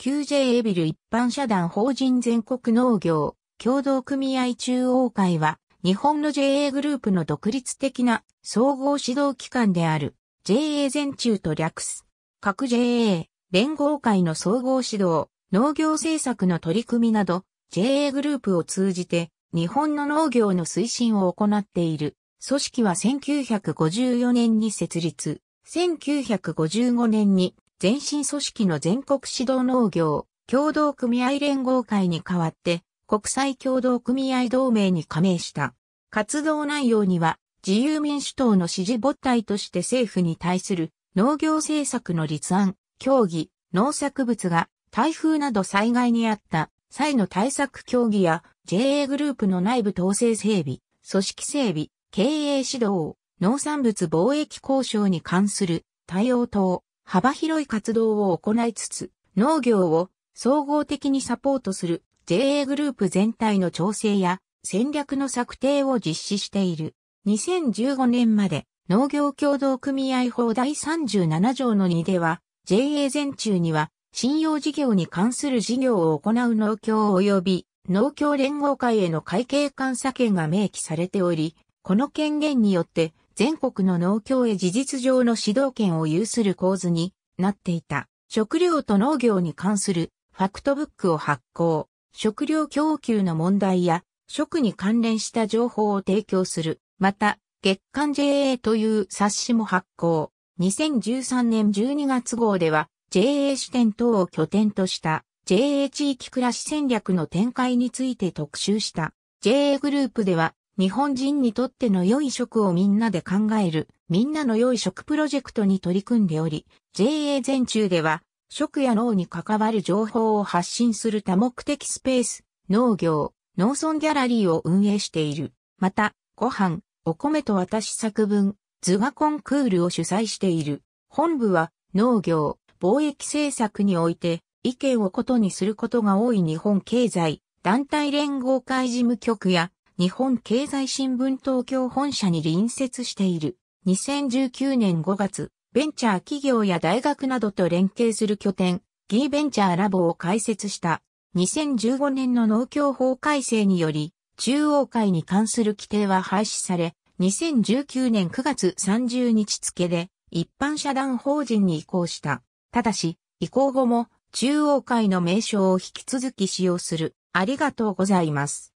QJ エビル一般社団法人全国農業協同組合中央会は日本の JA グループの独立的な総合指導機関である JA 全中と略す各 JA 連合会の総合指導農業政策の取り組みなど JA グループを通じて日本の農業の推進を行っている組織は1954年に設立1955年に前身組織の全国指導農業、共同組合連合会に代わって、国際共同組合同盟に加盟した。活動内容には、自由民主党の支持母体として政府に対する農業政策の立案、協議、農作物が台風など災害にあった際の対策協議や JA グループの内部統制整備、組織整備、経営指導、農産物貿易交渉に関する対応等、幅広い活動を行いつつ、農業を総合的にサポートする JA グループ全体の調整や戦略の策定を実施している。2015年まで農業協同組合法第37条の2では、JA 全中には信用事業に関する事業を行う農協及び農協連合会への会計監査権が明記されており、この権限によって全国の農協へ事実上の指導権を有する構図になっていた。食料と農業に関するファクトブックを発行、食料供給の問題や食に関連した情報を提供する。また、月刊 JA という冊子も発行。2013年12月号では JA 支店等を拠点とした JA 地域暮らし戦略の展開について特集した。JA グループでは日本人にとっての良い食をみんなで考える、みんなの良い食プロジェクトに取り組んでおり、JA 全中では、食や脳に関わる情報を発信する多目的スペース、農業、農村ギャラリーを運営している。また、ご飯、お米と私作文、図画コンクールを主催している。本部は、農業、貿易政策において、意見をことにすることが多い日本経済、団体連合会事務局や、日本経済新聞東京本社に隣接している。2019年5月、ベンチャー企業や大学などと連携する拠点、ギーベンチャーラボを開設した。2015年の農協法改正により、中央会に関する規定は廃止され、2019年9月30日付で一般社団法人に移行した。ただし、移行後も中央会の名称を引き続き使用する。ありがとうございます。